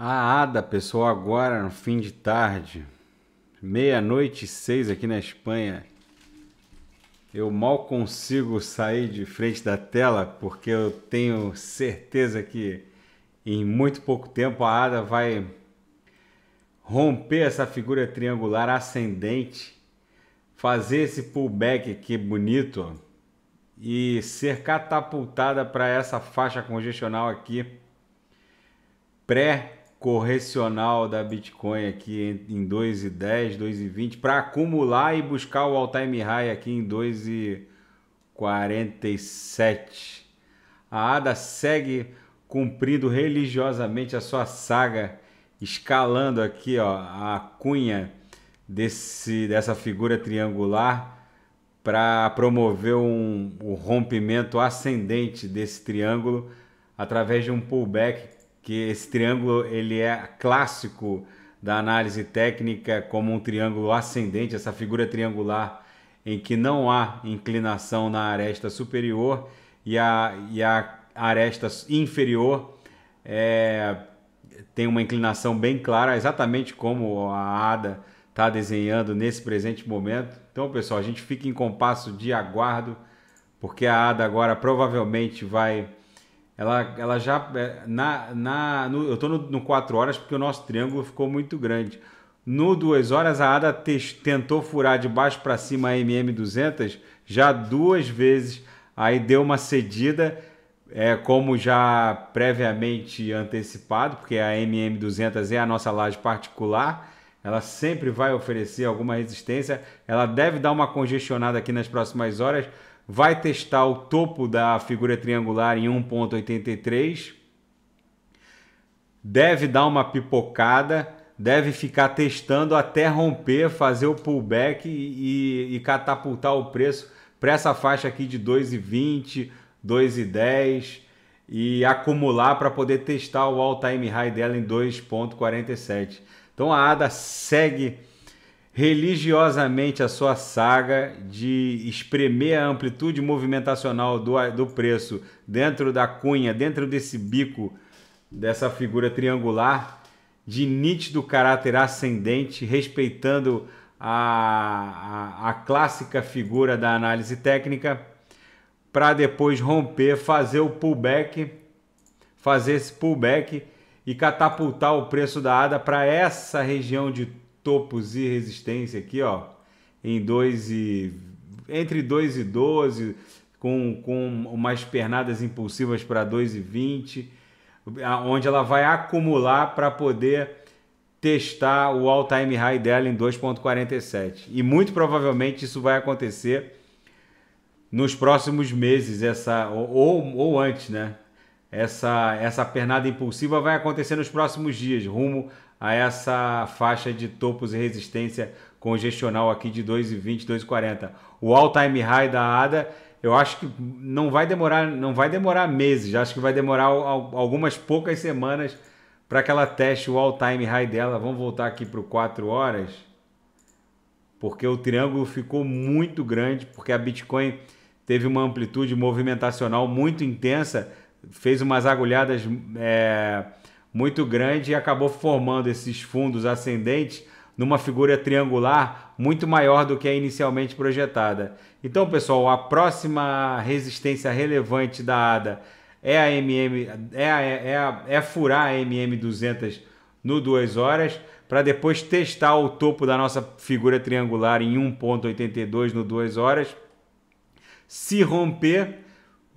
A ADA, pessoal, agora no fim de tarde, meia-noite e seis aqui na Espanha. Eu mal consigo sair de frente da tela porque eu tenho certeza que em muito pouco tempo a ADA vai romper essa figura triangular ascendente, fazer esse pullback aqui bonito e ser catapultada para essa faixa congestional aqui pré correcional da Bitcoin aqui em 2,10, 2,20 para acumular e buscar o all-time high aqui em 2,47. A ADA segue cumprindo religiosamente a sua saga, escalando aqui ó, a cunha desse, dessa figura triangular para promover um, um rompimento ascendente desse triângulo através de um pullback que esse triângulo ele é clássico da análise técnica como um triângulo ascendente, essa figura triangular em que não há inclinação na aresta superior e a, e a aresta inferior é, tem uma inclinação bem clara, exatamente como a ADA está desenhando nesse presente momento. Então, pessoal, a gente fica em compasso de aguardo, porque a ADA agora provavelmente vai ela, ela já. É, na, na, no, eu estou no, no horas porque o nosso triângulo ficou muito grande. No 2 horas, a Ada te, tentou furar de baixo para cima a MM200 já duas vezes, aí deu uma cedida, é, como já previamente antecipado, porque a MM200 é a nossa laje particular. Ela sempre vai oferecer alguma resistência. Ela deve dar uma congestionada aqui nas próximas horas vai testar o topo da figura triangular em 1.83, deve dar uma pipocada, deve ficar testando até romper, fazer o pullback e, e catapultar o preço para essa faixa aqui de 2,20, 2,10 e acumular para poder testar o all-time high dela em 2,47. Então a ADA segue religiosamente a sua saga de espremer a amplitude movimentacional do, do preço dentro da cunha, dentro desse bico dessa figura triangular, de nítido caráter ascendente, respeitando a, a, a clássica figura da análise técnica, para depois romper, fazer o pullback, fazer esse pullback e catapultar o preço da ADA para essa região de topos e resistência aqui, ó, em 2 e entre 2 e 12, com, com umas pernadas impulsivas para 2 e 20, onde ela vai acumular para poder testar o all time high dela em 2.47. E muito provavelmente isso vai acontecer nos próximos meses, essa ou, ou antes, né? essa, essa pernada impulsiva vai acontecer nos próximos dias, rumo a essa faixa de topos e resistência congestional aqui de 2,20, 2,40. O all time high da ADA, eu acho que não vai demorar, não vai demorar meses, acho que vai demorar algumas poucas semanas para que ela teste o all time high dela. Vamos voltar aqui para o 4 horas, porque o triângulo ficou muito grande, porque a Bitcoin teve uma amplitude movimentacional muito intensa fez umas agulhadas é, muito grande e acabou formando esses fundos ascendentes numa figura triangular muito maior do que a inicialmente projetada. Então, pessoal, a próxima resistência relevante da ADA é a MM é, a, é, a, é furar a MM200 no 2 horas para depois testar o topo da nossa figura triangular em 1.82 no 2 horas. Se romper,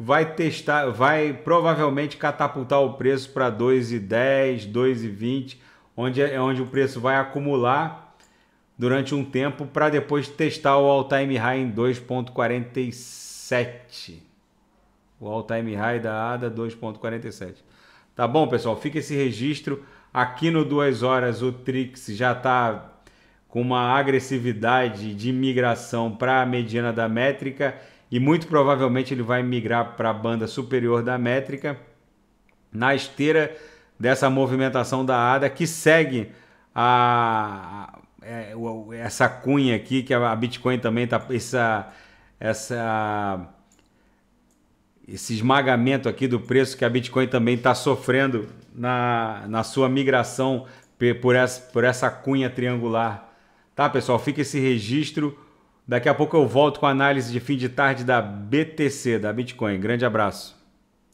vai testar, vai provavelmente catapultar o preço para 2,10, 2,20, onde é, é onde o preço vai acumular durante um tempo para depois testar o all-time high em 2.47. O all-time high da ADA 2.47. Tá bom, pessoal? Fica esse registro. Aqui no 2 horas o Trix já está com uma agressividade de migração para a mediana da métrica e muito provavelmente ele vai migrar para a banda superior da métrica na esteira dessa movimentação da ADA que segue a, é, essa cunha aqui que a Bitcoin também tá essa essa esse esmagamento aqui do preço que a Bitcoin também está sofrendo na, na sua migração por essa, por essa cunha triangular. Tá, pessoal? Fica esse registro. Daqui a pouco eu volto com a análise de fim de tarde da BTC, da Bitcoin. Grande abraço.